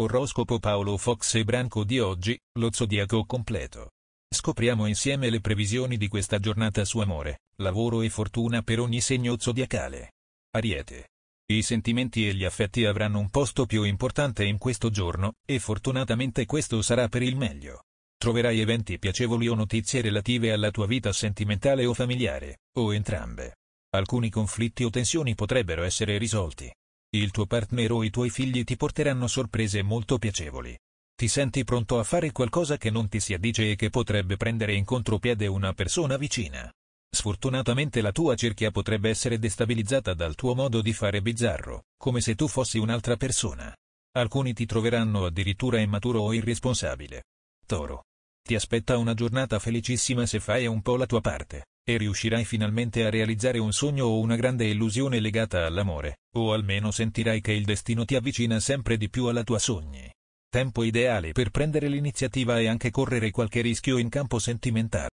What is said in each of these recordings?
Oroscopo Paolo Fox e Branco di oggi, lo zodiaco completo. Scopriamo insieme le previsioni di questa giornata su amore, lavoro e fortuna per ogni segno zodiacale. Ariete. I sentimenti e gli affetti avranno un posto più importante in questo giorno, e fortunatamente questo sarà per il meglio. Troverai eventi piacevoli o notizie relative alla tua vita sentimentale o familiare, o entrambe. Alcuni conflitti o tensioni potrebbero essere risolti, il tuo partner o i tuoi figli ti porteranno sorprese molto piacevoli. Ti senti pronto a fare qualcosa che non ti si addice e che potrebbe prendere in contropiede una persona vicina. Sfortunatamente la tua cerchia potrebbe essere destabilizzata dal tuo modo di fare bizzarro, come se tu fossi un'altra persona. Alcuni ti troveranno addirittura immaturo o irresponsabile. Toro. Ti aspetta una giornata felicissima se fai un po' la tua parte e riuscirai finalmente a realizzare un sogno o una grande illusione legata all'amore, o almeno sentirai che il destino ti avvicina sempre di più alla tua sogni. Tempo ideale per prendere l'iniziativa e anche correre qualche rischio in campo sentimentale.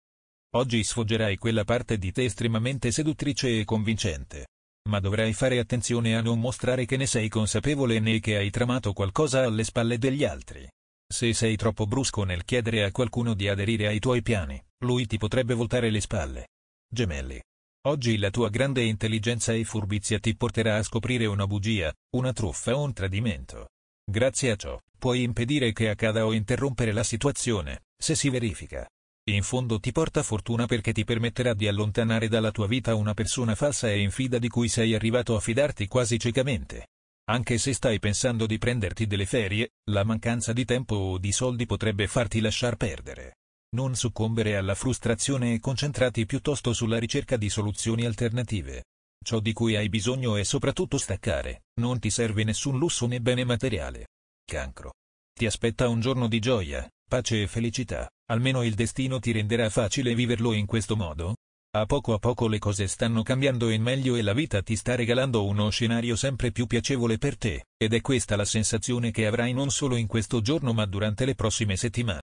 Oggi sfoggerai quella parte di te estremamente seduttrice e convincente. Ma dovrai fare attenzione a non mostrare che ne sei consapevole né che hai tramato qualcosa alle spalle degli altri. Se sei troppo brusco nel chiedere a qualcuno di aderire ai tuoi piani, lui ti potrebbe voltare le spalle. Gemelli. Oggi la tua grande intelligenza e furbizia ti porterà a scoprire una bugia, una truffa o un tradimento. Grazie a ciò, puoi impedire che accada o interrompere la situazione, se si verifica. In fondo ti porta fortuna perché ti permetterà di allontanare dalla tua vita una persona falsa e infida di cui sei arrivato a fidarti quasi ciecamente. Anche se stai pensando di prenderti delle ferie, la mancanza di tempo o di soldi potrebbe farti lasciar perdere non soccombere alla frustrazione e concentrati piuttosto sulla ricerca di soluzioni alternative. Ciò di cui hai bisogno è soprattutto staccare, non ti serve nessun lusso né bene materiale. Cancro. Ti aspetta un giorno di gioia, pace e felicità, almeno il destino ti renderà facile viverlo in questo modo? A poco a poco le cose stanno cambiando in meglio e la vita ti sta regalando uno scenario sempre più piacevole per te, ed è questa la sensazione che avrai non solo in questo giorno ma durante le prossime settimane.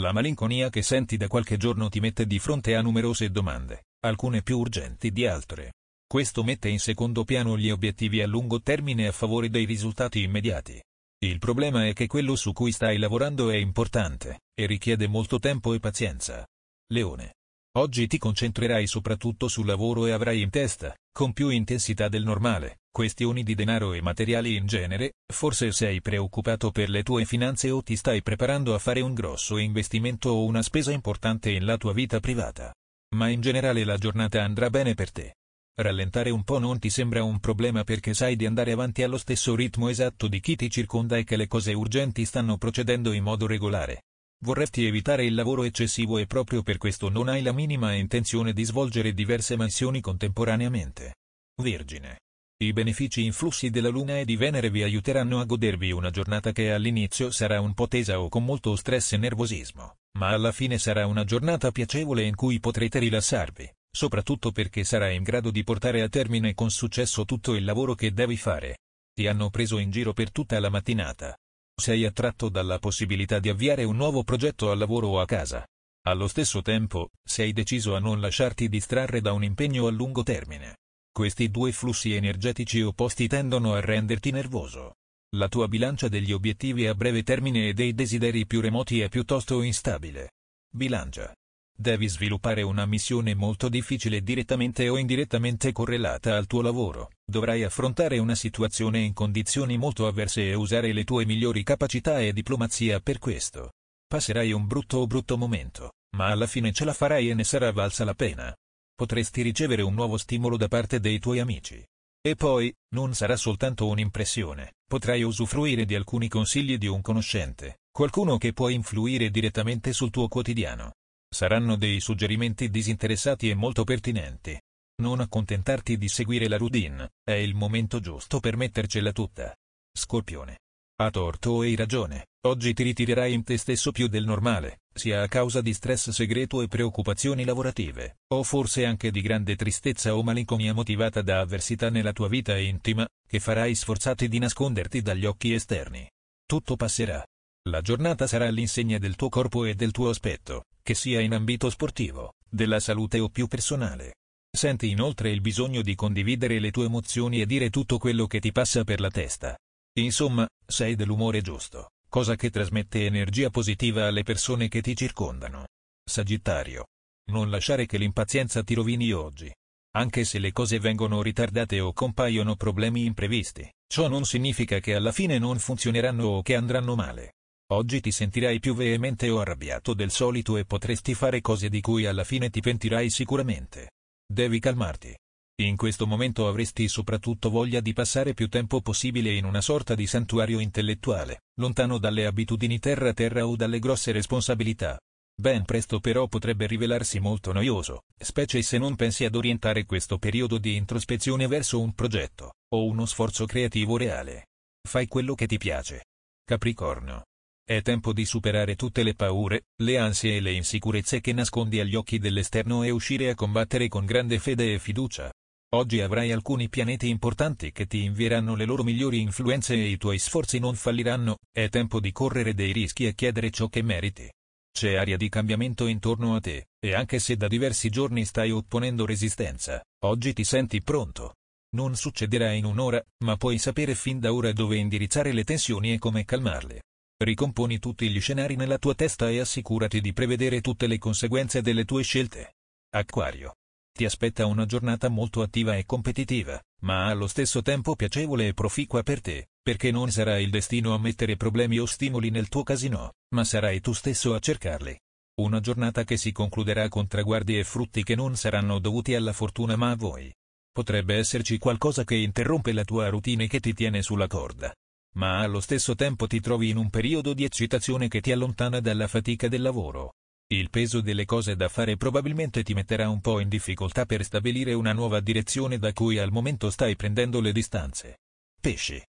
La malinconia che senti da qualche giorno ti mette di fronte a numerose domande, alcune più urgenti di altre. Questo mette in secondo piano gli obiettivi a lungo termine a favore dei risultati immediati. Il problema è che quello su cui stai lavorando è importante, e richiede molto tempo e pazienza. Leone. Oggi ti concentrerai soprattutto sul lavoro e avrai in testa, con più intensità del normale, questioni di denaro e materiali in genere, forse sei preoccupato per le tue finanze o ti stai preparando a fare un grosso investimento o una spesa importante in la tua vita privata. Ma in generale la giornata andrà bene per te. Rallentare un po' non ti sembra un problema perché sai di andare avanti allo stesso ritmo esatto di chi ti circonda e che le cose urgenti stanno procedendo in modo regolare. Vorresti evitare il lavoro eccessivo e proprio per questo non hai la minima intenzione di svolgere diverse mansioni contemporaneamente. Virgine. I benefici influssi della Luna e di Venere vi aiuteranno a godervi una giornata che all'inizio sarà un po' tesa o con molto stress e nervosismo, ma alla fine sarà una giornata piacevole in cui potrete rilassarvi, soprattutto perché sarai in grado di portare a termine con successo tutto il lavoro che devi fare. Ti hanno preso in giro per tutta la mattinata. Sei attratto dalla possibilità di avviare un nuovo progetto al lavoro o a casa. Allo stesso tempo, sei deciso a non lasciarti distrarre da un impegno a lungo termine. Questi due flussi energetici opposti tendono a renderti nervoso. La tua bilancia degli obiettivi a breve termine e dei desideri più remoti è piuttosto instabile. Bilancia. Devi sviluppare una missione molto difficile direttamente o indirettamente correlata al tuo lavoro. Dovrai affrontare una situazione in condizioni molto avverse e usare le tue migliori capacità e diplomazia per questo. Passerai un brutto o brutto momento, ma alla fine ce la farai e ne sarà valsa la pena potresti ricevere un nuovo stimolo da parte dei tuoi amici. E poi, non sarà soltanto un'impressione, potrai usufruire di alcuni consigli di un conoscente, qualcuno che può influire direttamente sul tuo quotidiano. Saranno dei suggerimenti disinteressati e molto pertinenti. Non accontentarti di seguire la routine, è il momento giusto per mettercela tutta. Scorpione. Ha torto e hai ragione, oggi ti ritirerai in te stesso più del normale, sia a causa di stress segreto e preoccupazioni lavorative, o forse anche di grande tristezza o malinconia motivata da avversità nella tua vita intima, che farai sforzati di nasconderti dagli occhi esterni. Tutto passerà. La giornata sarà all'insegna del tuo corpo e del tuo aspetto, che sia in ambito sportivo, della salute o più personale. Senti inoltre il bisogno di condividere le tue emozioni e dire tutto quello che ti passa per la testa. Insomma, sei dell'umore giusto, cosa che trasmette energia positiva alle persone che ti circondano. Sagittario. Non lasciare che l'impazienza ti rovini oggi. Anche se le cose vengono ritardate o compaiono problemi imprevisti, ciò non significa che alla fine non funzioneranno o che andranno male. Oggi ti sentirai più veemente o arrabbiato del solito e potresti fare cose di cui alla fine ti pentirai sicuramente. Devi calmarti. In questo momento avresti soprattutto voglia di passare più tempo possibile in una sorta di santuario intellettuale, lontano dalle abitudini terra-terra o dalle grosse responsabilità. Ben presto però potrebbe rivelarsi molto noioso, specie se non pensi ad orientare questo periodo di introspezione verso un progetto, o uno sforzo creativo reale. Fai quello che ti piace. Capricorno. È tempo di superare tutte le paure, le ansie e le insicurezze che nascondi agli occhi dell'esterno e uscire a combattere con grande fede e fiducia, Oggi avrai alcuni pianeti importanti che ti invieranno le loro migliori influenze e i tuoi sforzi non falliranno, è tempo di correre dei rischi e chiedere ciò che meriti. C'è aria di cambiamento intorno a te, e anche se da diversi giorni stai opponendo resistenza, oggi ti senti pronto. Non succederà in un'ora, ma puoi sapere fin da ora dove indirizzare le tensioni e come calmarle. Ricomponi tutti gli scenari nella tua testa e assicurati di prevedere tutte le conseguenze delle tue scelte. Acquario ti aspetta una giornata molto attiva e competitiva, ma allo stesso tempo piacevole e proficua per te, perché non sarà il destino a mettere problemi o stimoli nel tuo casino, ma sarai tu stesso a cercarli. Una giornata che si concluderà con traguardi e frutti che non saranno dovuti alla fortuna ma a voi. Potrebbe esserci qualcosa che interrompe la tua routine e che ti tiene sulla corda. Ma allo stesso tempo ti trovi in un periodo di eccitazione che ti allontana dalla fatica del lavoro. Il peso delle cose da fare probabilmente ti metterà un po' in difficoltà per stabilire una nuova direzione da cui al momento stai prendendo le distanze. Pesci.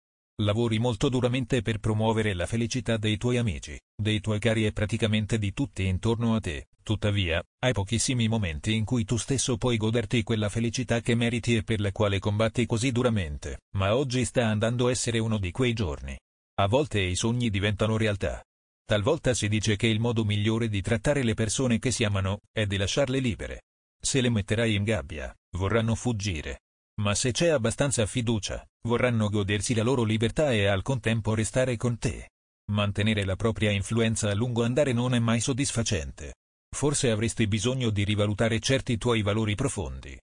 Lavori molto duramente per promuovere la felicità dei tuoi amici, dei tuoi cari e praticamente di tutti intorno a te. Tuttavia, hai pochissimi momenti in cui tu stesso puoi goderti quella felicità che meriti e per la quale combatti così duramente, ma oggi sta andando a essere uno di quei giorni. A volte i sogni diventano realtà, Talvolta si dice che il modo migliore di trattare le persone che si amano è di lasciarle libere. Se le metterai in gabbia, vorranno fuggire. Ma se c'è abbastanza fiducia, vorranno godersi la loro libertà e al contempo restare con te. Mantenere la propria influenza a lungo andare non è mai soddisfacente. Forse avresti bisogno di rivalutare certi tuoi valori profondi.